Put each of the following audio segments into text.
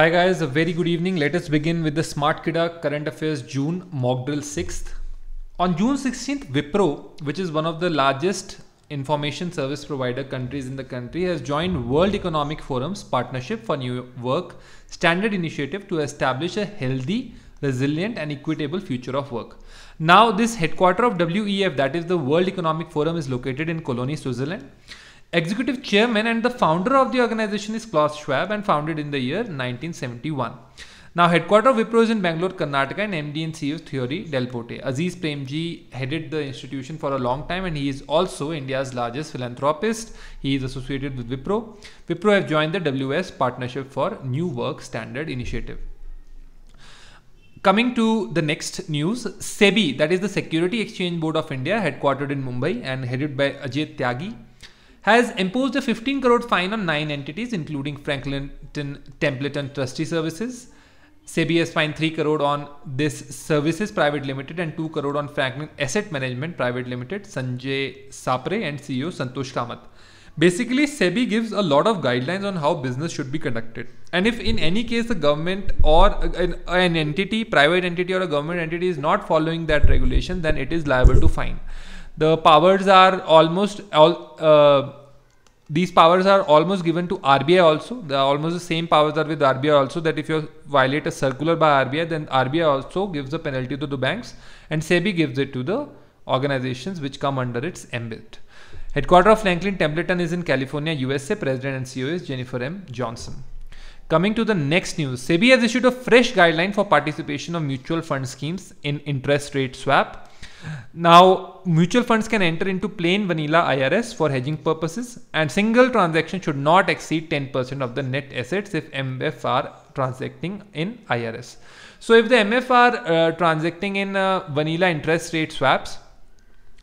Hi guys, a very good evening. Let us begin with the Smart Kida Current Affairs June mock drill 6th. On June 16th, Wipro, which is one of the largest information service provider countries in the country, has joined World Economic Forum's Partnership for New Work Standard Initiative to establish a healthy, resilient and equitable future of work. Now this headquarter of WEF, that is the World Economic Forum is located in Cologne, Switzerland. Executive chairman and the founder of the organization is Klaus Schwab and founded in the year 1971. Now, headquarter of Wipro is in Bangalore, Karnataka, and MD and CEO Theory Delporte. Aziz Premji headed the institution for a long time, and he is also India's largest philanthropist. He is associated with Wipro. Wipro have joined the WS Partnership for New Work Standard Initiative. Coming to the next news, SEBI, that is the Security Exchange Board of India, headquartered in Mumbai and headed by Ajay Tyagi, has imposed a 15 crore fine on nine entities, including Franklin Templeton Trustee Services. SEBI has fined 3 crore on this services private limited and 2 crore on Franklin Asset Management Private Limited, Sanjay Sapre and CEO Santosh Kamat. Basically, SEBI gives a lot of guidelines on how business should be conducted. And if in any case the government or an entity, private entity or a government entity is not following that regulation, then it is liable to fine the powers are almost all uh, these powers are almost given to RBI also. The almost the same powers are with RBI also that if you violate a circular by RBI, then RBI also gives the penalty to the banks and SEBI gives it to the organizations which come under its ambit. Headquarter of Franklin Templeton is in California, USA. President and CEO is Jennifer M. Johnson. Coming to the next news, SEBI has issued a fresh guideline for participation of mutual fund schemes in interest rate swap. Now, mutual funds can enter into plain vanilla IRS for hedging purposes and single transaction should not exceed 10% of the net assets if MF are transacting in IRS. So if the MF are uh, transacting in uh, vanilla interest rate swaps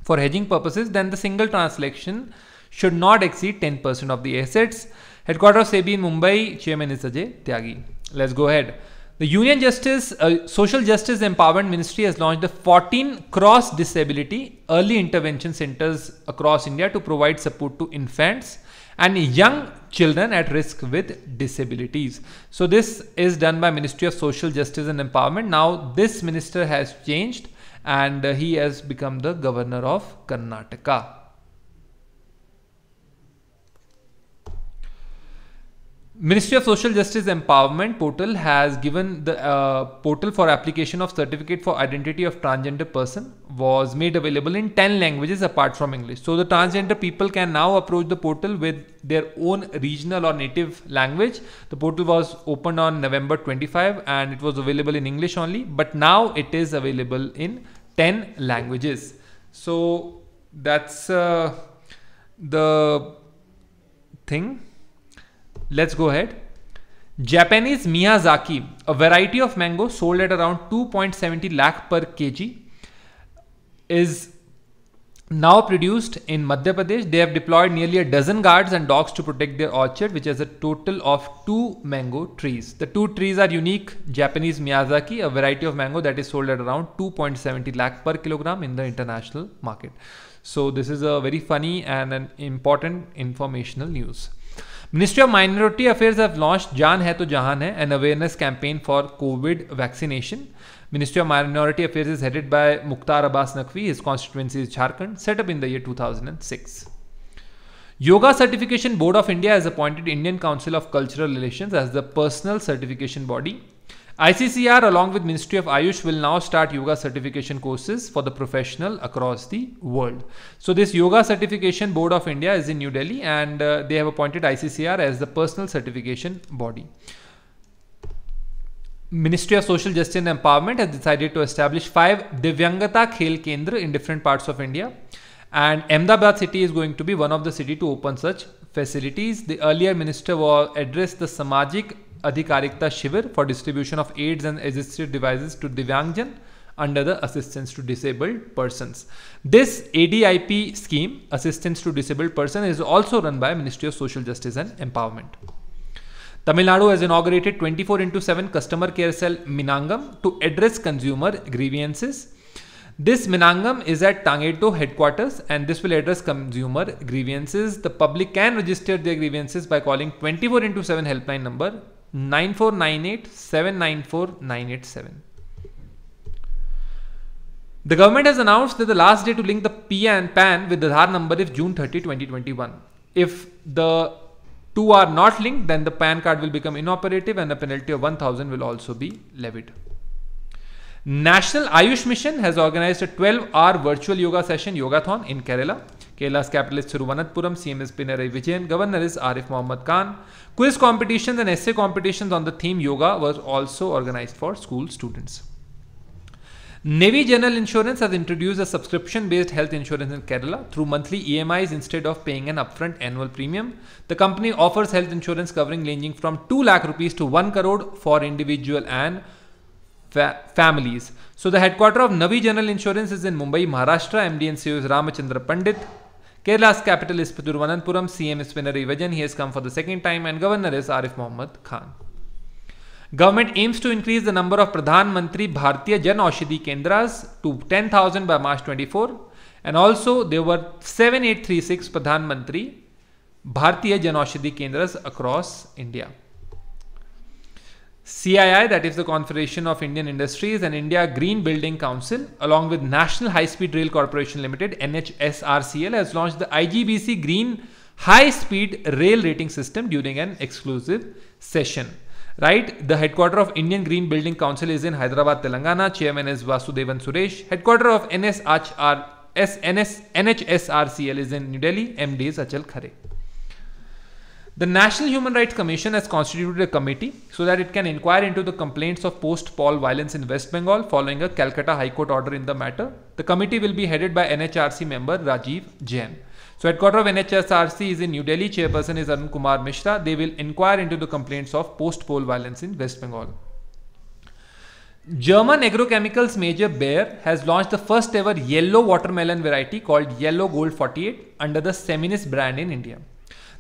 for hedging purposes, then the single transaction should not exceed 10% of the assets. Headquarter of SEBI in Mumbai, chairman is Ajay Tyagi. Let's go ahead. The Union Justice, uh, Social Justice Empowerment Ministry has launched the 14 cross disability early intervention centers across India to provide support to infants and young children at risk with disabilities. So this is done by Ministry of Social Justice and Empowerment. Now this minister has changed and uh, he has become the governor of Karnataka. Ministry of Social Justice Empowerment portal has given the uh, portal for application of certificate for identity of transgender person was made available in 10 languages apart from English. So the transgender people can now approach the portal with their own regional or native language. The portal was opened on November 25 and it was available in English only, but now it is available in 10 languages. So that's uh, the thing let's go ahead. Japanese Miyazaki, a variety of mango sold at around 2.70 lakh per kg, is now produced in Madhya Pradesh. They have deployed nearly a dozen guards and dogs to protect their orchard, which has a total of two mango trees. The two trees are unique Japanese Miyazaki, a variety of mango that is sold at around 2.70 lakh per kilogram in the international market. So this is a very funny and an important informational news. Ministry of Minority Affairs have launched Jan Hai To Jahan Hai, an awareness campaign for COVID vaccination. Ministry of Minority Affairs is headed by Mukhtar Abbas Naqvi. His constituency is Jharkhand, set up in the year 2006. Yoga Certification Board of India has appointed Indian Council of Cultural Relations as the personal certification body ICCR along with Ministry of Ayush will now start yoga certification courses for the professional across the world. So this Yoga Certification Board of India is in New Delhi and uh, they have appointed ICCR as the personal certification body. Ministry of Social Justice and Empowerment has decided to establish five Divyangata Khel Kendra in different parts of India. And Ahmedabad city is going to be one of the city to open such facilities. The earlier minister was addressed the Samajik Adhikarikta Shiver for distribution of aids and assistive devices to Divangjan under the assistance to disabled persons. This ADIP scheme, assistance to disabled person, is also run by Ministry of Social Justice and Empowerment. Tamil Nadu has inaugurated 24 into 7 customer care cell Minangam to address consumer grievances. This Minangam is at Tangeto headquarters and this will address consumer grievances. The public can register their grievances by calling 24 into 7 helpline number 9498 794 The government has announced that the last day to link the PAN PAN with the Aadhaar number is June 30, 2021. If the two are not linked, then the PAN card will become inoperative and a penalty of 1000 will also be levied. National Ayush Mission has organized a 12 hour virtual yoga session, Yogathon, in Kerala. Kerala's capital is Thiruvananthapuram. CMS Pinarayi Vijayan. Governor is Arif Mohammad Khan. Quiz competitions and essay competitions on the theme yoga were also organized for school students. Navy General Insurance has introduced a subscription based health insurance in Kerala through monthly EMIs instead of paying an upfront annual premium. The company offers health insurance covering ranging from 2 lakh rupees to 1 crore for individual and fa families. So, the headquarter of Navy General Insurance is in Mumbai, Maharashtra. MD and CEO is Ramachandra Pandit. Kerala's capital is Thiruvananthapuram. CM is Pinarayi Vijayan. He has come for the second time, and governor is Arif Mohammad Khan. Government aims to increase the number of Pradhan Mantri Bharatiya Jan Aushadhi Kendras to 10,000 by March 24. And also, there were 7836 Pradhan Mantri Bharatiya Jan Aushadhi Kendras across India. CII, that is the Confederation of Indian Industries and India Green Building Council, along with National High Speed Rail Corporation Limited, NHSRCL, has launched the IGBC Green High Speed Rail Rating System during an exclusive session. Right, the headquarter of Indian Green Building Council is in Hyderabad, Telangana. Chairman is Vasudevan Suresh. Headquarter of NSHR, SNS, NHSRCL is in New Delhi. MD is Achal Khare. The National Human Rights Commission has constituted a committee so that it can inquire into the complaints of post Paul violence in West Bengal following a Calcutta High Court order in the matter. The committee will be headed by NHRC member Rajiv Jain. So, headquarter of NHRC is in New Delhi, chairperson is Arun Kumar Mishra. They will inquire into the complaints of post Paul violence in West Bengal. German agrochemicals major Bayer has launched the first ever yellow watermelon variety called Yellow Gold 48 under the Seminis brand in India.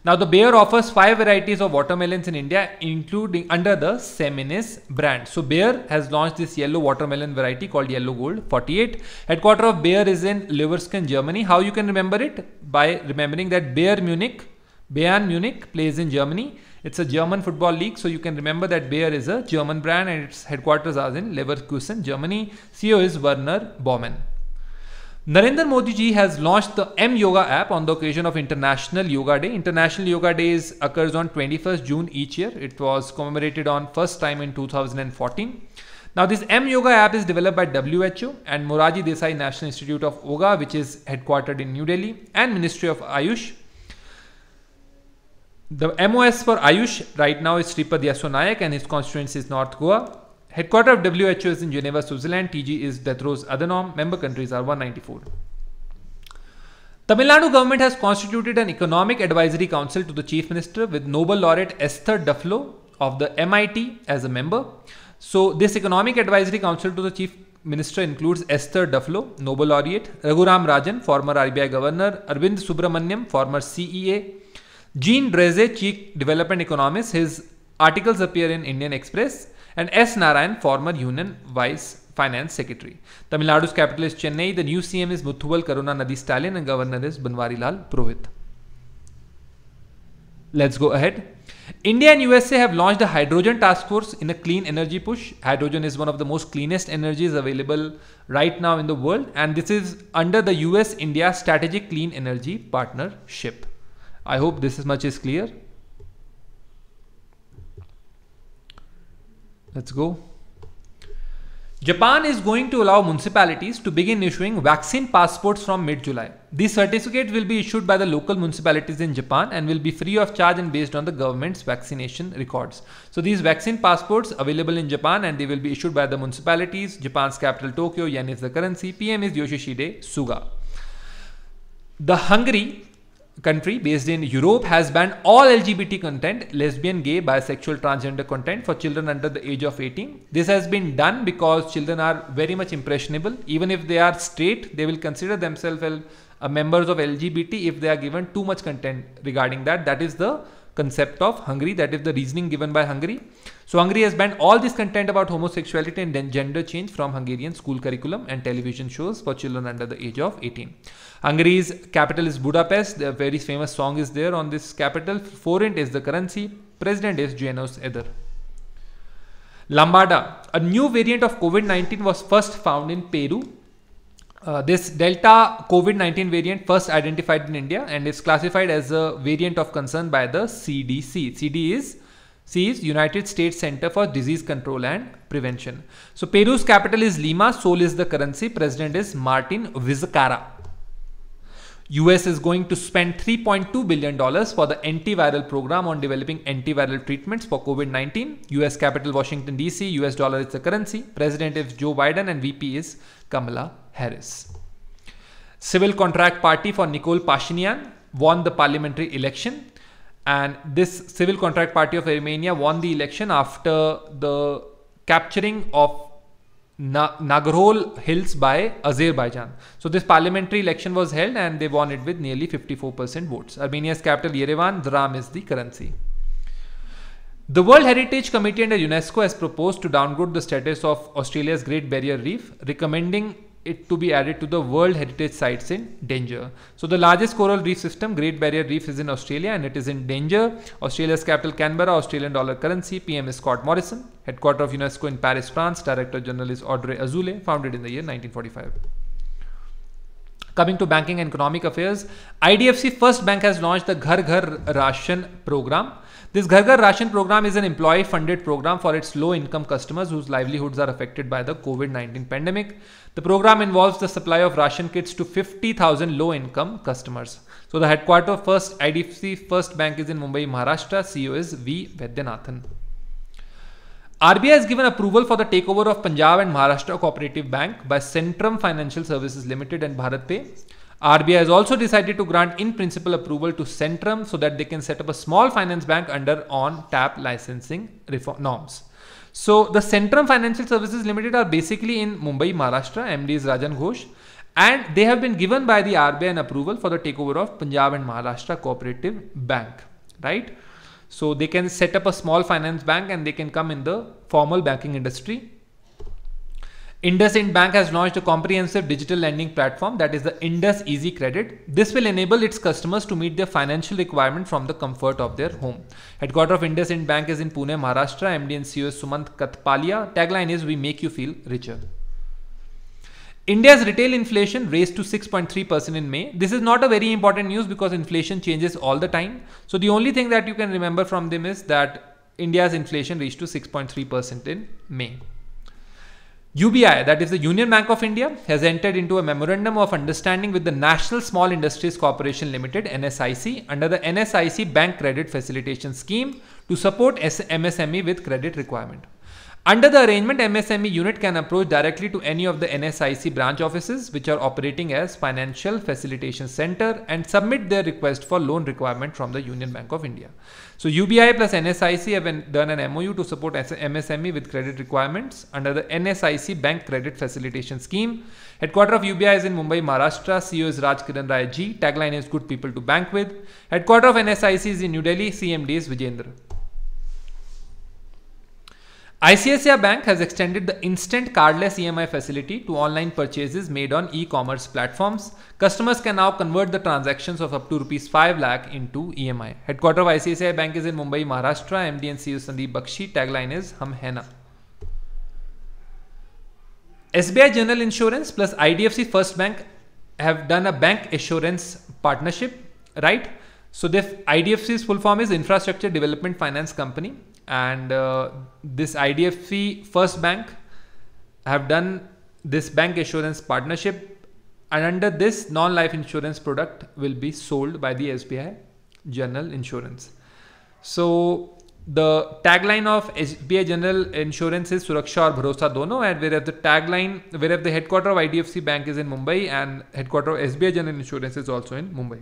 Now the Bayer offers five varieties of watermelons in India, including under the Seminis brand. So Bayer has launched this yellow watermelon variety called Yellow Gold 48. Headquarter of Bayer is in Leverkusen, Germany. How you can remember it? By remembering that Bayer Munich, Bayern Munich plays in Germany. It's a German football league, so you can remember that Bayer is a German brand and its headquarters are in Leverkusen, Germany. CEO is Werner Baumann. Narendra Modi ji has launched the M Yoga app on the occasion of International Yoga Day. International Yoga Day occurs on 21st June each year. It was commemorated on first time in 2014. Now this M Yoga app is developed by WHO and Moraji Desai National Institute of Yoga which is headquartered in New Delhi and Ministry of Ayush. The MOS for Ayush right now is Sripad Yaso and his constituency is North Goa. Headquarter of WHO is in Geneva, Switzerland. TG is death row's Member countries are 194. Tamil Nadu government has constituted an economic advisory council to the chief minister with Nobel laureate Esther Duflo of the MIT as a member. So this economic advisory council to the chief minister includes Esther Duflo, Nobel laureate, Raghuram Rajan, former RBI governor, Arvind Subramanyam, former CEA, Jean Dreze, chief development economist. His articles appear in Indian Express and S. Narayan, former Union Vice Finance Secretary. Tamil Nadu's capital is Chennai. The new CM is Muthuval Karunanadhi Stalin and Governor is Banwarilal Purohit. Let's go ahead. India and USA have launched a hydrogen task force in a clean energy push. Hydrogen is one of the most cleanest energies available right now in the world, and this is under the US India Strategic Clean Energy Partnership. I hope this is much is clear. Let's go. Japan is going to allow municipalities to begin issuing vaccine passports from mid-July. These certificates will be issued by the local municipalities in Japan and will be free of charge and based on the government's vaccination records. So these vaccine passports available in Japan and they will be issued by the municipalities. Japan's capital Tokyo, yen is the currency, PM is Yoshihide Suga. The Hungary country based in Europe has banned all LGBT content, lesbian, gay, bisexual, transgender content for children under the age of 18. This has been done because children are very much impressionable. Even if they are straight, they will consider themselves members of LGBT if they are given too much content regarding that. That is the concept of Hungary, that is the reasoning given by Hungary. So Hungary has banned all this content about homosexuality and gender change from Hungarian school curriculum and television shows for children under the age of 18. Hungary's capital is Budapest. The very famous song is there on this capital. Forint is the currency. President is Janos Eder. Lambada, a new variant of COVID-19 was first found in Peru uh, this Delta COVID-19 variant first identified in India and is classified as a variant of concern by the CDC. CD is C is United States Center for Disease Control and Prevention. So Peru's capital is Lima, sol is the currency, president is Martin Vizcarra. US is going to spend $3.2 billion for the antiviral program on developing antiviral treatments for COVID-19. US capital Washington DC, US dollar is the currency, president is Joe Biden and VP is Kamala Harris. Civil Contract Party for Nicole Pashinyan won the parliamentary election and this Civil Contract Party of Armenia won the election after the capturing of Na Nagarhol Hills by Azerbaijan. So this parliamentary election was held and they won it with nearly 54% votes. Armenia's capital Yerevan, dram is the currency. The World Heritage Committee under UNESCO has proposed to downgrade the status of Australia's Great Barrier Reef, recommending it to be added to the World Heritage Sites in danger. So the largest coral reef system, Great Barrier Reef, is in Australia and it is in danger. Australia's capital Canberra, Australian dollar currency, PM is Scott Morrison, headquarter of UNESCO in Paris, France, Director General is Audrey Azoulay, founded in the year 1945. Coming to banking and economic affairs, IDFC First Bank has launched the Ghar Ghar Ration program. This Ghar Ghar Ration program is an employee funded program for its low income customers whose livelihoods are affected by the COVID 19 pandemic. The program involves the supply of ration kits to 50,000 low income customers. So the headquarters of First IDFC First Bank is in Mumbai, Maharashtra. CEO is V. Veddanathan. RBI has given approval for the takeover of Punjab and Maharashtra Cooperative Bank by Centrum Financial Services Limited and BharatPay. RBI has also decided to grant in principle approval to Centrum so that they can set up a small finance bank under on tap licensing reform norms. So the Centrum Financial Services Limited are basically in Mumbai, Maharashtra. MD is Rajan Ghosh. And they have been given by the RBI an approval for the takeover of Punjab and Maharashtra Cooperative Bank, right? So they can set up a small finance bank and they can come in the formal banking industry IndusInd Bank has launched a comprehensive digital lending platform that is the Indus Easy Credit. This will enable its customers to meet their financial requirement from the comfort of their home. Headquarter of IndusInd Bank is in Pune, Maharashtra. MD and CEO Sumant Katpalia. Tagline is "We make you feel richer." India's retail inflation raised to 6.3% in May. This is not a very important news because inflation changes all the time. So the only thing that you can remember from them is that India's inflation reached to 6.3% in May. UBI, that is the Union Bank of India, has entered into a memorandum of understanding with the National Small Industries Corporation Limited NSIC under the NSIC Bank Credit Facilitation Scheme to support MSME with credit requirement. Under the arrangement, MSME unit can approach directly to any of the NSIC branch offices which are operating as Financial Facilitation Center and submit their request for loan requirement from the Union Bank of India. So UBI plus NSIC have done an MOU to support MSME with credit requirements under the NSIC Bank Credit Facilitation Scheme. Headquarter of UBI is in Mumbai, Maharashtra. CEO is Raj Kiran Rai G. Tagline is good people to bank with. Headquarter of NSIC is in New Delhi. CMD is Vijendra. ICICI Bank has extended the instant cardless EMI facility to online purchases made on e-commerce platforms. Customers can now convert the transactions of up to rupees 5 lakh into EMI. Headquarter of ICICI Bank is in Mumbai, Maharashtra. MD and CEO Sandeep Bakshi tagline is Hum hai na. SBI General Insurance plus IDFC First Bank have done a bank assurance partnership, right? So, the IDFC's full form is Infrastructure Development Finance Company and uh, this IDFC First Bank have done this bank assurance partnership and under this non-life insurance product will be sold by the SBI General Insurance. So the tagline of SBI General Insurance is Suraksha or Bharosa Dono and whereas the tagline, whereas the headquarter of IDFC Bank is in Mumbai and headquarter of SBI General Insurance is also in Mumbai.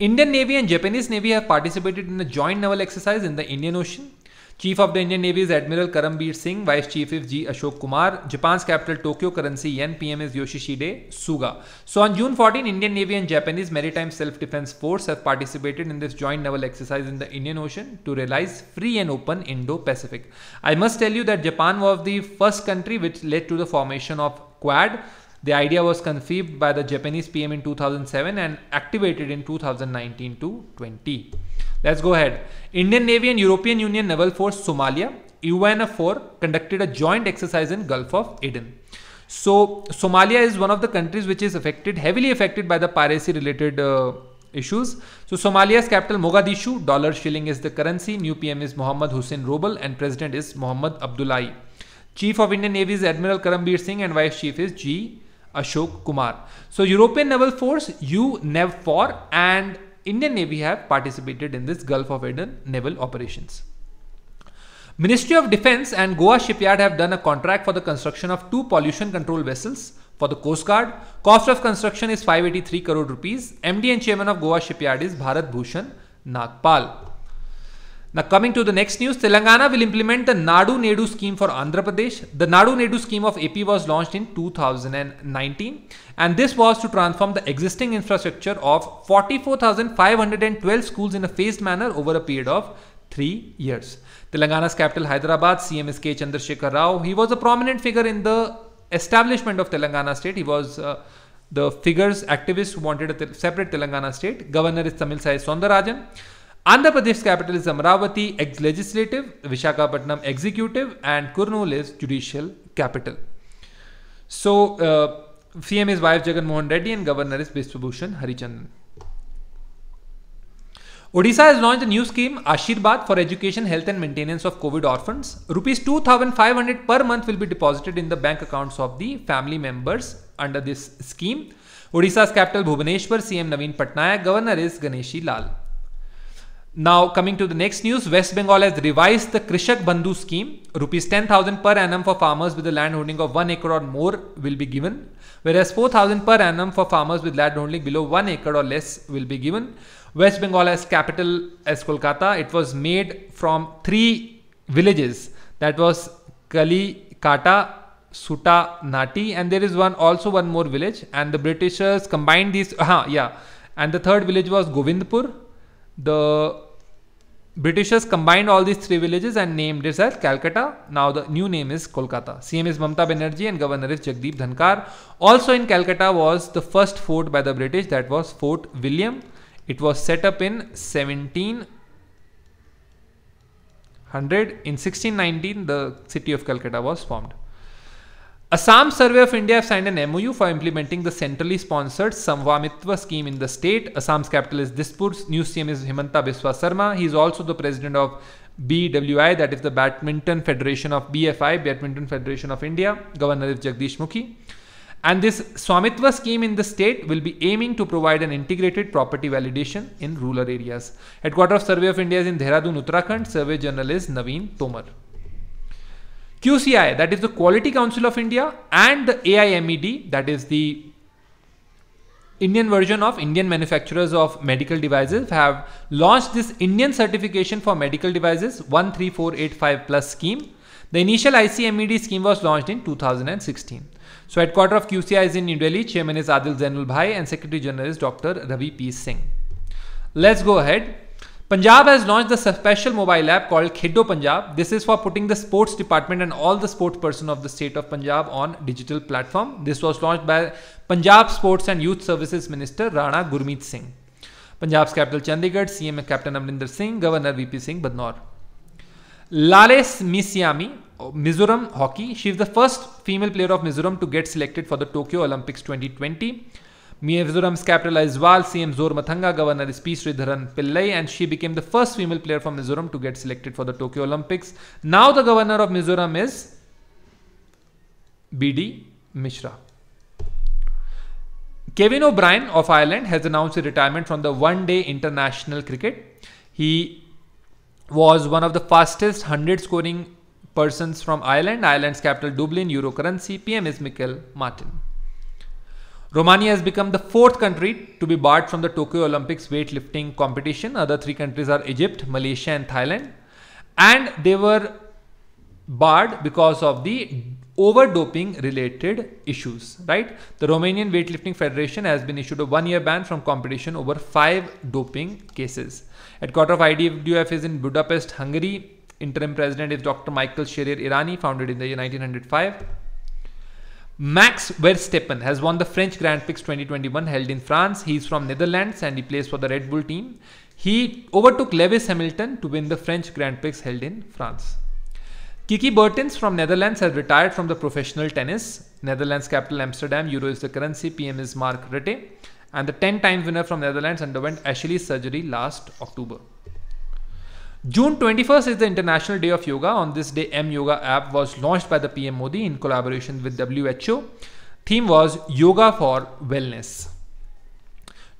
Indian Navy and Japanese Navy have participated in a joint naval exercise in the Indian Ocean. Chief of the Indian Navy is Admiral Karambir Singh, Vice Chief is G. Ashok Kumar. Japan's capital Tokyo, currency yen, PM is Yoshishide Suga. So on June 14, Indian Navy and Japanese Maritime Self-Defense Force have participated in this joint naval exercise in the Indian Ocean to realize free and open Indo-Pacific. I must tell you that Japan was the first country which led to the formation of Quad the idea was conceived by the Japanese PM in 2007 and activated in 2019 to 20. Let's go ahead. Indian Navy and European Union Naval Force Somalia, UNF4, conducted a joint exercise in Gulf of Aden. So Somalia is one of the countries which is affected, heavily affected by the piracy related uh, issues. So Somalia's capital Mogadishu, dollar shilling is the currency, new PM is Mohammed Hussein Robel and president is Mohammed Abdullahi. Chief of Indian Navy is Admiral Karambir Singh and Vice Chief is G. Ashok Kumar. So European Naval Force, UNAVFOR and Indian Navy have participated in this Gulf of Aden naval operations. Ministry of Defense and Goa Shipyard have done a contract for the construction of two pollution control vessels for the Coast Guard. Cost of construction is 583 crore rupees. MD and chairman of Goa Shipyard is Bharat Bhushan Nagpal. Now coming to the next news, Telangana will implement the Nadu Nedu scheme for Andhra Pradesh. The Nadu Nedu scheme of AP was launched in 2019 and this was to transform the existing infrastructure of 44,512 schools in a phased manner over a period of three years. Telangana's capital Hyderabad, CMSK Chandrasekhar Rao, he was a prominent figure in the establishment of Telangana state. He was uh, the figures activists who wanted a separate Telangana state. Governor is Tamil Sai Sondarajan. Andhra Pradesh capital is Amravati, ex legislative, Vishakhapatnam executive, and Kurnool is judicial capital. So, uh, CM is wife Jagan Mohan Reddy and governor is Biswabhushan Harichandan. Odisha has launched a new scheme, Ashirvad, for education, health, and maintenance of COVID orphans. Rupees 2,500 per month will be deposited in the bank accounts of the family members under this scheme. Odisha's capital Bhubaneswar, CM Naveen Patnaik, governor is Ganeshi Lal. Now coming to the next news, West Bengal has revised the Krishak Bandhu scheme. Rupees 10,000 per annum for farmers with a land holding of 1 acre or more will be given, whereas 4,000 per annum for farmers with land holding below 1 acre or less will be given. West Bengal has capital as Kolkata. It was made from three villages. That was Kali Kata, Suta Nati, and there is one also one more village. And the Britishers combined these. Uh, yeah, and the third village was Govindpur. The Britishers combined all these three villages and named it as Calcutta. Now the new name is Kolkata. CM is Mamta Banerjee and Governor is Jagdeep Dhankar. Also in Calcutta was the first fort by the British that was Fort William. It was set up in 1700. In 1619 the city of Calcutta was formed. Assam Survey of India have signed an MOU for implementing the centrally sponsored Samvamitva scheme in the state. Assam's capital is Dispur. New CM is Himanta Biswa Sarma. He is also the president of BWI, that is the Badminton Federation of BFI, Badminton Federation of India. Governor of Jagdish Mukhi. And this Swamitva scheme in the state will be aiming to provide an integrated property validation in rural areas. Headquarter of Survey of India is in Dehradun, Uttarakhand. Survey journalist Naveen Tomar. QCI, that is the Quality Council of India, and the AIMED, that is the Indian version of Indian manufacturers of medical devices have launched this Indian certification for medical devices 13485 plus scheme. The initial ICMED scheme was launched in 2016. So headquarter of QCI is in New Delhi, chairman is Adil Zainul Bhai and secretary general is Dr. Ravi P. Singh. Let's go ahead. Punjab has launched the special mobile app called Kiddo Punjab. This is for putting the sports department and all the sports person of the state of Punjab on digital platform. This was launched by Punjab Sports and Youth Services Minister Rana Gurmeet Singh. Punjab's capital Chandigarh, CM Captain Amrinder Singh, Governor VP Singh Badnor. Lales Misiami, Mizoram hockey. She is the first female player of Mizoram to get selected for the Tokyo Olympics 2020. Mizoram's capital is Wal. CM Zor Mathanga, Governor is P. Sridharan Pillai, and she became the first female player from Mizoram to get selected for the Tokyo Olympics. Now the governor of Mizoram is BD Mishra. Kevin O'Brien of Ireland has announced his retirement from the one day international cricket. He was one of the fastest 100 scoring persons from Ireland, Ireland's capital Dublin, Euro currency. PM is Michael Martin. Romania has become the fourth country to be barred from the Tokyo Olympics weightlifting competition. Other three countries are Egypt, Malaysia, and Thailand. And they were barred because of the over doping related issues, right? The Romanian Weightlifting Federation has been issued a one year ban from competition over five doping cases. At of IDWF is in Budapest, Hungary. Interim president is Dr. Michael Sherir Irani, founded in the year 1905. Max Verstappen has won the French Grand Prix 2021 held in France. He's from Netherlands and he plays for the Red Bull team. He overtook Lewis Hamilton to win the French Grand Prix held in France. Kiki Bertens from Netherlands has retired from the professional tennis. Netherlands capital Amsterdam, euro is the currency, PM is Mark Rutte. And the 10 time winner from Netherlands underwent Ashley surgery last October. June 21st is the International Day of Yoga. On this day, M Yoga app was launched by the PM Modi in collaboration with WHO. Theme was Yoga for Wellness.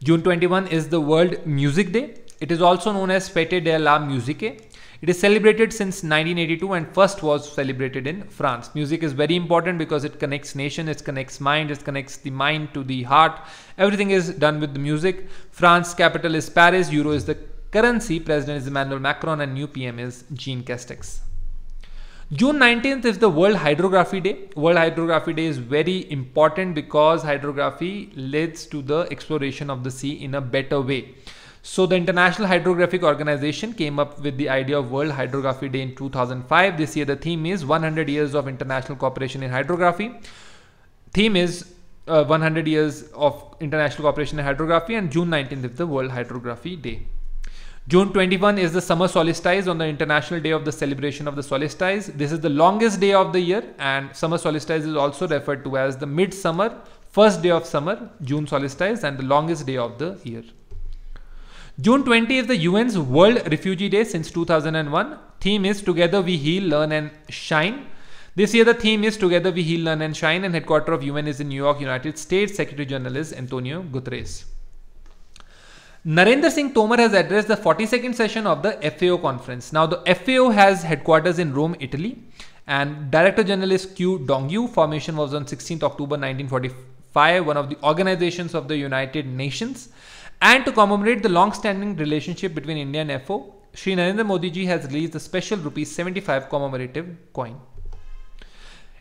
June 21 is the World Music Day. It is also known as Fête de la Musique. It is celebrated since 1982 and first was celebrated in France. Music is very important because it connects nation, it connects mind, it connects the mind to the heart. Everything is done with the music. France capital is Paris, Euro is the Currency president is Emmanuel Macron and new PM is Jean Castex. June 19th is the World Hydrography Day. World Hydrography Day is very important because hydrography leads to the exploration of the sea in a better way. So the International Hydrographic Organization came up with the idea of World Hydrography Day in 2005. This year the theme is 100 years of international cooperation in hydrography. Theme is uh, 100 years of international cooperation in hydrography and June 19th is the World Hydrography Day. June 21 is the summer solstice on the International Day of the Celebration of the Solstice. This is the longest day of the year, and summer solstice is also referred to as the midsummer, first day of summer, June solstice, and the longest day of the year. June 20 is the UN's World Refugee Day since 2001. Theme is Together We Heal, Learn, and Shine. This year, the theme is Together We Heal, Learn, and Shine, and headquarters of UN is in New York, United States. Secretary General is Antonio Guterres. Narendra Singh Tomar has addressed the 42nd session of the FAO conference. Now, the FAO has headquarters in Rome, Italy, and Director General is Q Dongyu. Formation was on 16th October 1945, one of the organizations of the United Nations. And to commemorate the long-standing relationship between India and FAO, Sri Narendra Modi ji has released a special rupees 75 commemorative coin.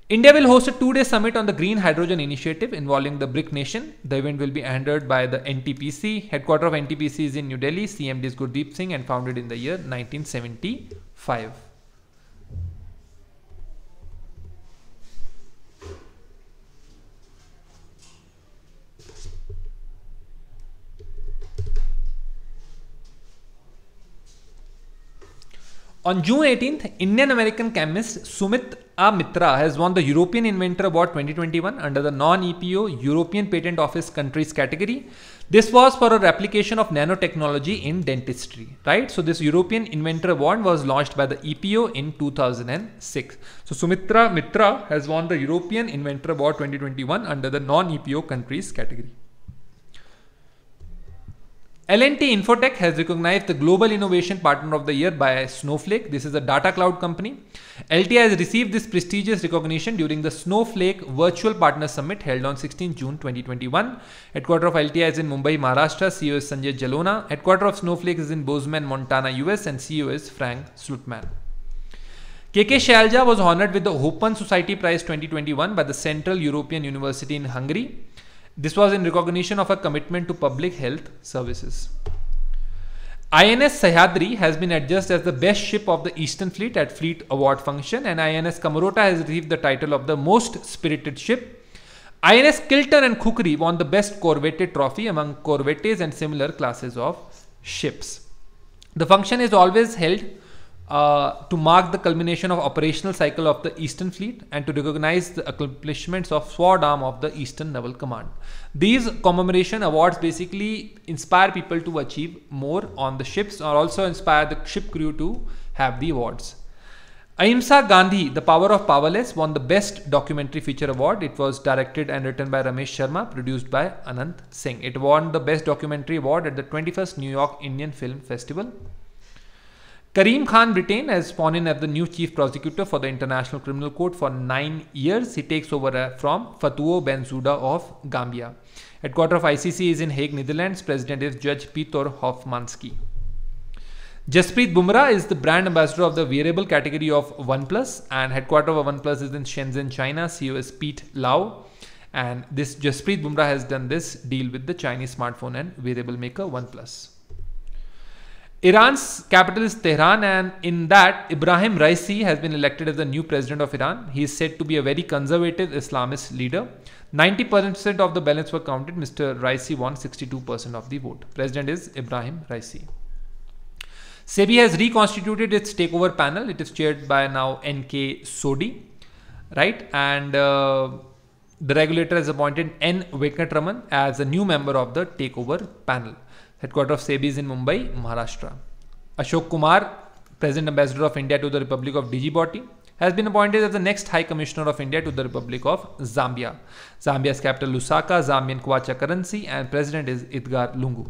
India will host a two-day summit on the Green Hydrogen Initiative involving the BRIC nation. The event will be handled by the NTPC. Headquarter of NTPC is in New Delhi. CMD is Gurdeep Singh and founded in the year 1975. On June 18th, Indian American chemist Sumit A. Mitra has won the European Inventor Award 2021 under the non EPO European Patent Office countries category. This was for a replication of nanotechnology in dentistry, right? So, this European Inventor Award was launched by the EPO in 2006. So, Sumitra Mitra has won the European Inventor Award 2021 under the non EPO countries category. L&T Infotech has recognized the Global Innovation Partner of the Year by Snowflake. This is a data cloud company. LTI has received this prestigious recognition during the Snowflake Virtual Partner Summit held on 16 June 2021. Headquarter of LTI is in Mumbai, Maharashtra. CEO is Sanjay Jalona. Headquarter of Snowflake is in Bozeman, Montana, US and CEO is Frank Slutman. KK Shalja was honored with the Open Society Prize 2021 by the Central European University in Hungary. This was in recognition of her commitment to public health services. INS Sahyadri has been adjudged as the best ship of the Eastern Fleet at Fleet Award function, and INS Kamarota has received the title of the most spirited ship. INS Kilton and Kukri won the best corvetted trophy among corvettes and similar classes of ships. The function is always held uh, to mark the culmination of operational cycle of the Eastern Fleet and to recognize the accomplishments of Sword Arm of the Eastern Naval Command. These commemoration awards basically inspire people to achieve more on the ships or also inspire the ship crew to have the awards. Ahimsa Gandhi, The Power of Powerless, won the Best Documentary Feature Award. It was directed and written by Ramesh Sharma, produced by Anant Singh. It won the Best Documentary Award at the 21st New York Indian Film Festival Kareem Khan retained as pawn-in as the new chief prosecutor for the International Criminal Court for nine years. He takes over uh, from Fatuo Bensouda of Gambia. Headquarter of ICC is in Hague, Netherlands. President is Judge Peter Hofmanski. Jaspreet Bumrah is the brand ambassador of the wearable category of OnePlus and headquarter of OnePlus is in Shenzhen, China. CEO is Pete Lau. And this Jaspreet Bumrah has done this deal with the Chinese smartphone and wearable maker OnePlus. Iran's capital is Tehran, and in that, Ibrahim Raisi has been elected as the new president of Iran. He is said to be a very conservative Islamist leader. 90% of the ballots were counted. Mr. Raisi won 62% of the vote. President is Ibrahim Raisi. SEBI has reconstituted its takeover panel. It is chaired by now NK Sodi, right? And uh, the regulator has appointed N. Venkataraman as a new member of the takeover panel. Headquarter of SEBI is in Mumbai, Maharashtra. Ashok Kumar, President Ambassador of India to the Republic of Djibouti, has been appointed as the next High Commissioner of India to the Republic of Zambia. Zambia's capital Lusaka, Zambian kwacha currency, and President is Idgar Lungu.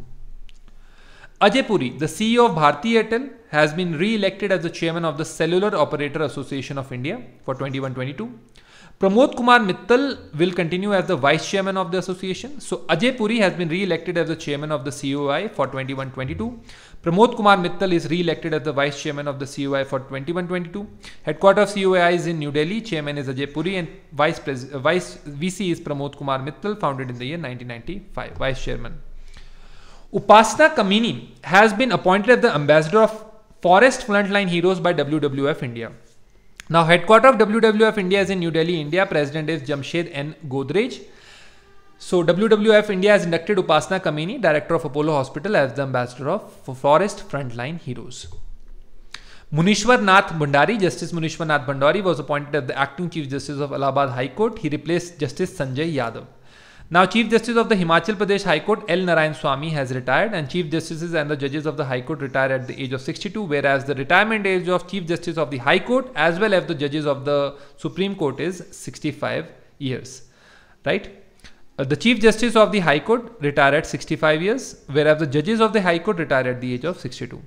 Ajay Puri, the CEO of Bharti Airtel, has been re-elected as the chairman of the Cellular Operator Association of India for 21-22. Pramod Kumar Mittal will continue as the vice chairman of the association. So Ajay Puri has been re-elected as the chairman of the COI for 21-22. Pramod Kumar Mittal is re-elected as the vice chairman of the COI for 21-22. Headquarter of COI is in New Delhi. Chairman is Ajay Puri and vice, uh, vice VC is Pramod Kumar Mittal, founded in the year 1995. Vice chairman. Upasna Kamini has been appointed as the ambassador of Forest Frontline Heroes by WWF India. Now, headquarter of WWF India is in New Delhi, India. President is Jamshed N. Godrej. So, WWF India has inducted Upasana Kamini, director of Apollo Hospital, as the ambassador of Forest Frontline Heroes. Munishwar Nath Bhandari, Justice Munishwar Nath Bhandari, was appointed as the acting Chief Justice of Allahabad High Court. He replaced Justice Sanjay Yadav. Now, Chief Justice of the Himachal Pradesh High Court L. Narayan Swami has retired, and Chief Justices and the judges of the High Court retire at the age of 62, whereas the retirement age of Chief Justice of the High Court as well as the judges of the Supreme Court is 65 years. Right? Uh, the Chief Justice of the High Court retired at 65 years, whereas the judges of the High Court retire at the age of 62.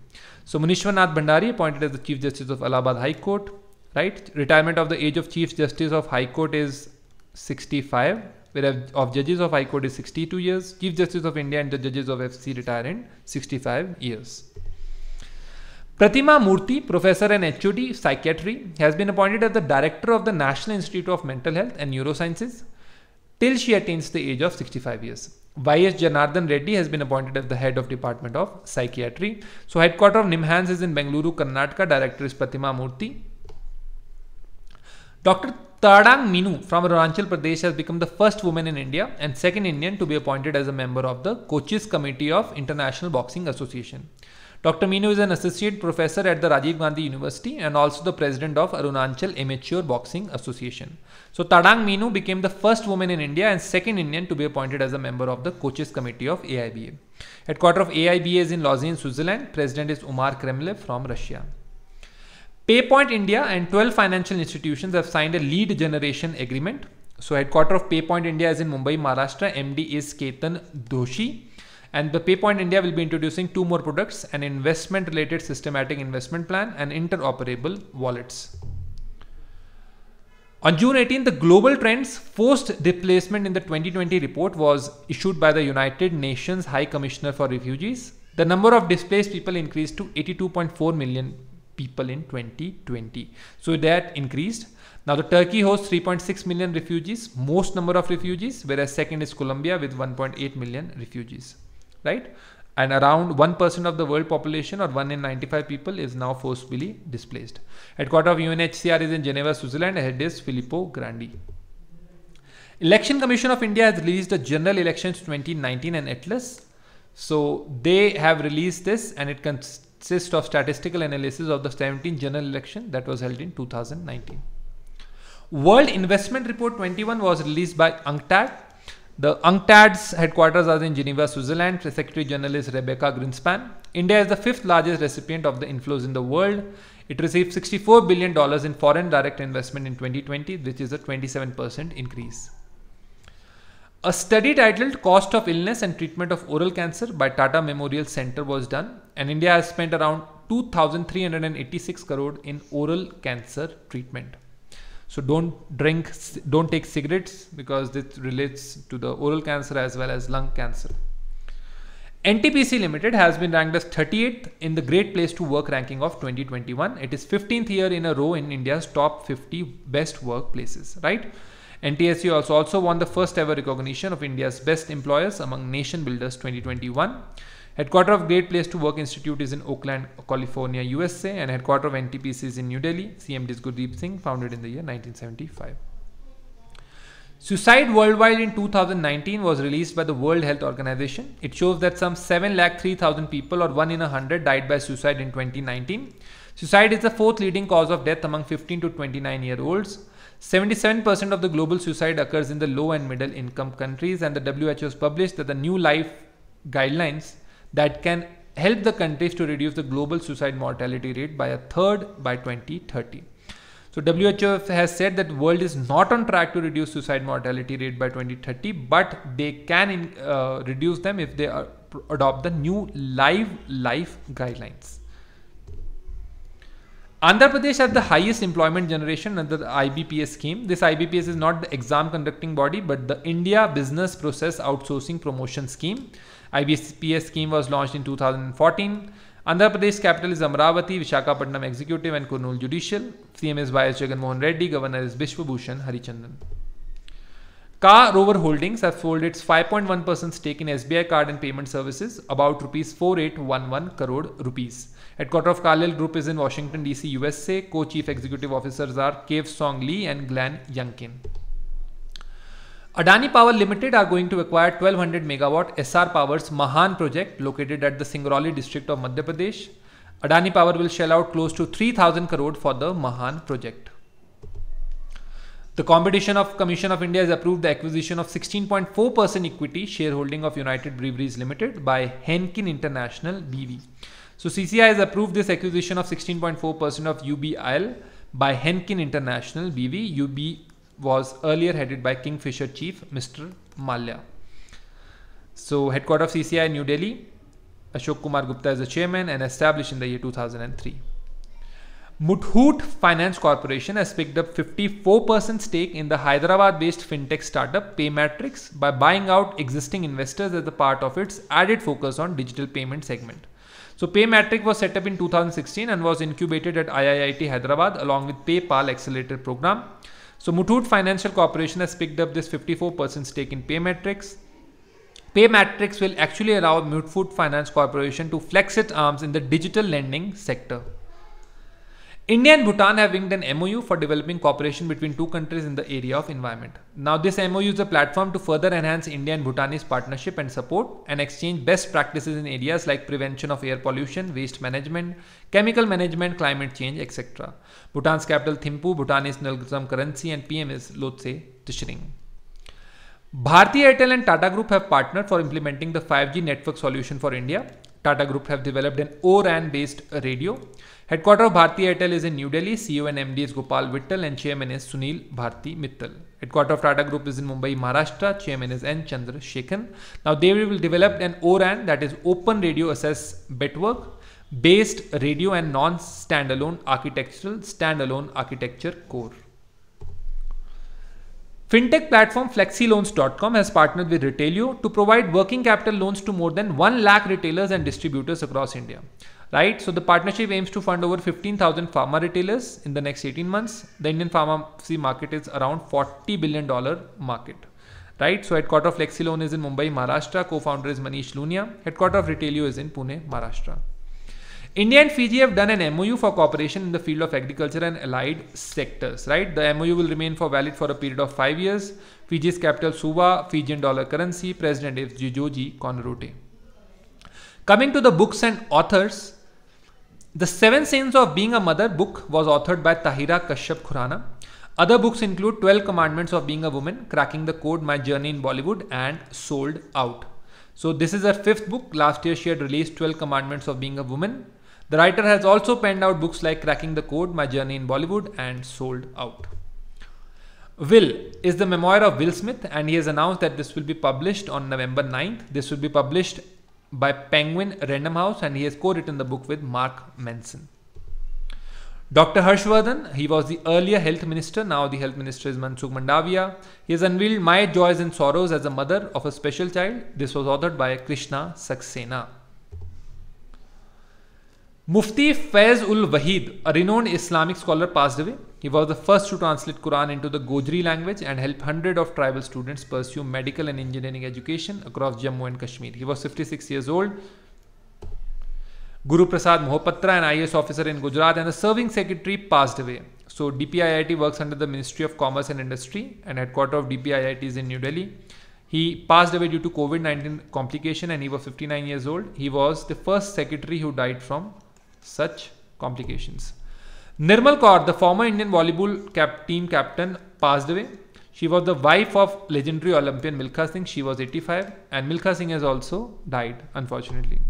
So Munishwanath Bhandari appointed as the Chief Justice of Allahabad High Court, right? Retirement of the age of Chief Justice of High Court is 65 where of judges of High Court is 62 years, Chief Justice of India and the judges of FC retire in 65 years. Pratima Murthy, professor and HOD psychiatry, has been appointed as the director of the National Institute of Mental Health and Neurosciences till she attains the age of 65 years. YS Janardhan Reddy has been appointed as the head of Department of Psychiatry. So headquarters of NIMHANS is in Bengaluru, Karnataka. Director is Pratima Murthy. Dr. Tadang Minu from Arunachal Pradesh has become the first woman in India and second Indian to be appointed as a member of the Coaches Committee of International Boxing Association. Dr. Minu is an associate professor at the Rajiv Gandhi University and also the president of Arunachal Amateur Boxing Association. So Tadang Minu became the first woman in India and second Indian to be appointed as a member of the coaches committee of AIBA. Headquarter of AIBA is in Lausanne, Switzerland. President is Umar Kremlev from Russia. PayPoint India and 12 financial institutions have signed a lead generation agreement. So headquarter of PayPoint India is in Mumbai, Maharashtra. MD is Ketan Doshi. And the PayPoint India will be introducing two more products, an investment related systematic investment plan and interoperable wallets. On June 18, the Global Trends forced Displacement in the 2020 report was issued by the United Nations High Commissioner for Refugees. The number of displaced people increased to 82.4 million people in 2020. So that increased. Now the Turkey hosts 3.6 million refugees, most number of refugees, whereas second is Colombia with 1.8 million refugees, right? And around 1% of the world population or 1 in 95 people is now forcibly displaced. Headquarter of UNHCR is in Geneva, Switzerland, head is Filippo Grandi. Election Commission of India has released the General Elections 2019 and Atlas. So they have released this and it consists consists of statistical analysis of the 17th general election that was held in 2019. World Investment Report 21 was released by UNCTAD. The UNCTAD's headquarters are in Geneva, Switzerland. Secretary General is Rebecca Greenspan. India is the fifth largest recipient of the inflows in the world. It received $64 billion in foreign direct investment in 2020, which is a 27% increase. A study titled Cost of Illness and Treatment of Oral Cancer by Tata Memorial Center was done and India has spent around 2,386 crore in oral cancer treatment. So don't drink, don't take cigarettes because this relates to the oral cancer as well as lung cancer. NTPC Limited has been ranked as 38th in the Great Place to Work ranking of 2021. It is 15th year in a row in India's top 50 best workplaces, right? NTSC also, also won the first ever recognition of India's best employers among nation builders 2021. Headquarter of Great Place to Work Institute is in Oakland, California, USA, and headquarter of NTPC is in New Delhi. CMD is Gurdeep Singh, founded in the year 1975. Suicide worldwide in 2019 was released by the World Health Organization. It shows that some 7 lakh 3,000 people or 1 in 100 died by suicide in 2019. Suicide is the fourth leading cause of death among 15 to 29 year olds. 77% of the global suicide occurs in the low and middle income countries and the WHO has published that the new life guidelines that can help the countries to reduce the global suicide mortality rate by a third by 2030. So WHO has said that the world is not on track to reduce suicide mortality rate by 2030, but they can in, uh, reduce them if they are, adopt the new live life guidelines. Andhra Pradesh has the highest employment generation under the IBPS scheme. This IBPS is not the exam conducting body, but the India Business Process Outsourcing Promotion Scheme. IBPS scheme was launched in 2014. Andhra Pradesh capital is Amravati, Vishakhapatnam Executive and Kurnool Judicial. CM is Jagan Mohan Reddy, Governor is Bishwabhushan Harichandan. Car Rover Holdings has sold its 5.1% stake in SBI Card and Payment Services, about rupees 4811 crore rupees. Headquarter of Carlyle Group is in Washington DC, USA. Co-chief executive officers are Cave Song Lee and Glenn Youngkin. Adani Power Limited are going to acquire 1200 megawatt SR Power's Mahan project located at the Singrauli district of Madhya Pradesh. Adani Power will shell out close to 3000 crore for the Mahan project. The Competition of Commission of India has approved the acquisition of 16.4% equity shareholding of United Breweries Limited by Henkin International BV. So CCI has approved this acquisition of 16.4% of UBIL by Henkin International BV was earlier headed by Kingfisher chief Mr. Malya. So headquarters of CCI New Delhi, Ashok Kumar Gupta is the chairman and established in the year 2003. Muthoot Finance Corporation has picked up 54% stake in the Hyderabad-based fintech startup Paymatrix by buying out existing investors as a part of its added focus on digital payment segment. So Paymatrix was set up in 2016 and was incubated at IIIT Hyderabad along with PayPal Accelerator Program. So Muthoot Financial Corporation has picked up this 54% stake in Paymatrix. Paymatrix will actually allow Muthoot Finance Corporation to flex its arms in the digital lending sector. India and Bhutan have inked an MOU for developing cooperation between two countries in the area of environment. Now, this MOU is a platform to further enhance India and Bhutanese partnership and support and exchange best practices in areas like prevention of air pollution, waste management, chemical management climate change etcetera Bhutan capital Thimphu Bhutan Ngultrum currency and PM is Lotay Tshering Bharti Airtel and Tata group have partner for implementing the five G network solution for India Tata group have developed an O RAN based radio headquarter of Bharti Airtel is in New Delhi C O and M D is Gopal Vittal and chairman is Sunil Bharti Mittal headquarter of Tata group is in Mumbai Maharashtra chairman is N Chandrasekaran now they will develop an O RAN that is open radio access network based radio and non-standalone architectural standalone architecture core. Fintech platform FlexiLoans.com has partnered with Retailio to provide working capital loans to more than 1 lakh retailers and distributors across India. Right, so the partnership aims to fund over 15,000 pharma retailers in the next 18 months. The Indian pharmacy market is around 40 billion dollar market. Right, so headquarter of FlexiLoan is in Mumbai, Maharashtra. Co-founder is Manish Lunia. Headquarter of Retailio is in Pune, Maharashtra. India and Fiji have done an MOU for cooperation in the field of agriculture and allied sectors, right? The MOU will remain for valid for a period of five years. Fiji's capital Suva, Fijian dollar currency, president is Jujoji Konrote. Coming to the books and authors, The Seven Sins of Being a Mother book was authored by Tahira Kashyap Khurana. Other books include 12 Commandments of Being a Woman, Cracking the Code, My Journey in Bollywood, and Sold Out. So this is her fifth book. Last year she had released 12 Commandments of Being a Woman. The writer has also penned out books like Cracking the Code, My Journey in Bollywood, and Sold Out. Will is the memoir of Will Smith, and he has announced that this will be published on November 9th. This will be published by Penguin Random House, and he has co written the book with Mark Manson. Dr. Harshvardhan, he was the earlier health minister, now the health minister is Mansukh Mandavia. He has unveiled My Joys and Sorrows as a Mother of a Special Child. This was authored by Krishna Saxena. Mufti Faiz ul Wahid, a renowned Islamic scholar, passed away. He was the first to translate Quran into the Gojri language and helped hundreds of tribal students pursue medical and engineering education across Jammu and Kashmir. He was 56 years old. Guru Prasad Mohapatra, an IAS officer in Gujarat and a serving secretary, passed away. So DPIIT works under the Ministry of Commerce and Industry and headquarter of DPIIT is in New Delhi. He passed away due to COVID-19 complication and he was 59 years old. He was the first secretary who died from such complications. Nirmal Kaur, the former Indian volleyball cap team captain, passed away. She was the wife of legendary Olympian Milkha Singh. She was 85 and Milkha Singh has also died unfortunately.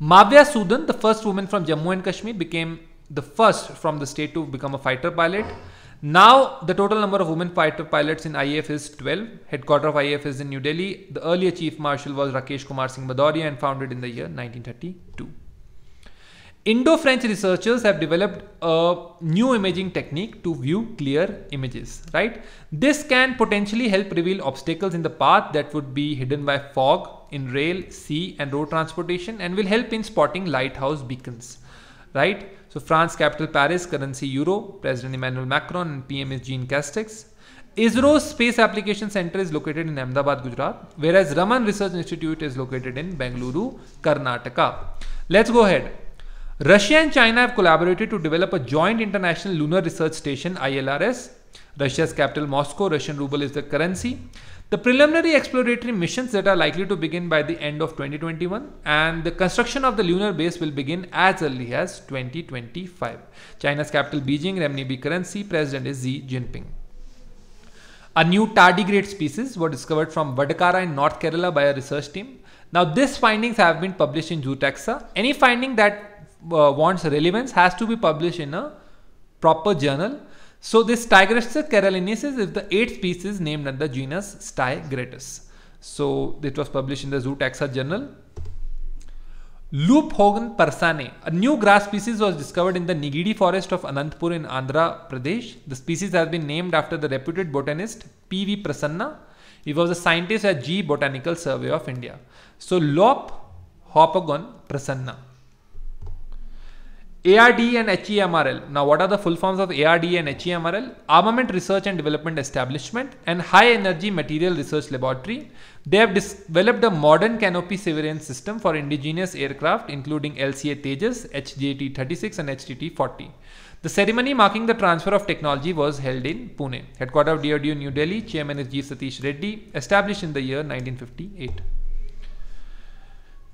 Mavya Sudan, the first woman from Jammu and Kashmir, became the first from the state to become a fighter pilot. Now, the total number of women fighter pilots in IAF is 12. Headquarter of IAF is in New Delhi. The earlier chief marshal was Rakesh Kumar Singh Badaria and founded in the year 1932. Indo-French researchers have developed a new imaging technique to view clear images, right? This can potentially help reveal obstacles in the path that would be hidden by fog in rail, sea and road transportation and will help in spotting lighthouse beacons, right? So France capital Paris, currency euro, President Emmanuel Macron and PM is Jean Castex. ISRO's Space Application Center is located in Ahmedabad, Gujarat, whereas Raman Research Institute is located in Bengaluru, Karnataka. Let's go ahead. Russia and China have collaborated to develop a joint international lunar research station ILRS. Russia's capital Moscow, Russian ruble is the currency. The preliminary exploratory missions that are likely to begin by the end of 2021 and the construction of the lunar base will begin as early as 2025. China's capital Beijing, renminbi currency, president is Xi Jinping. A new tardigrade species were discovered from Vadakara in North Kerala by a research team. Now, these findings have been published in Zootaxa. Any finding that uh, wants relevance has to be published in a proper journal. So this Stygratus carolinensis is the eighth species named under the genus Stygratus. So it was published in the Zoo Taxa journal. Lop Hogan persane, a new grass species was discovered in the Nigidi forest of Anantapur in Andhra Pradesh. The species has been named after the reputed botanist P.V. Prasanna. He was a scientist at G Botanical Survey of India. So Lop Hogan Prasanna. ARD and HEMRL. Now, what are the full forms of ARD and HEMRL? Armament Research and Development Establishment and High Energy Material Research Laboratory. They have developed a modern canopy surveillance system for indigenous aircraft, including LCA Tejas, HJT 36, and HTT 40. The ceremony marking the transfer of technology was held in Pune. Headquarters of DRDO New Delhi, Chairman is G. Satish Reddy, established in the year 1958.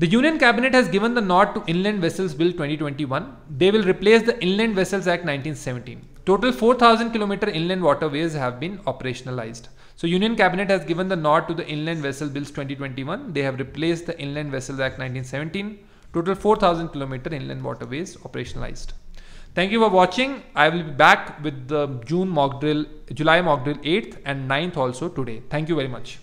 The Union Cabinet has given the nod to Inland Vessels Bill 2021. They will replace the Inland Vessels Act 1917. Total 4,000 kilometer inland waterways have been operationalized. So Union Cabinet has given the nod to the Inland Vessel Bills 2021. They have replaced the Inland Vessels Act 1917. Total 4,000 kilometer inland waterways operationalized. Thank you for watching. I will be back with the June mock drill, July mock drill 8th and 9th also today. Thank you very much.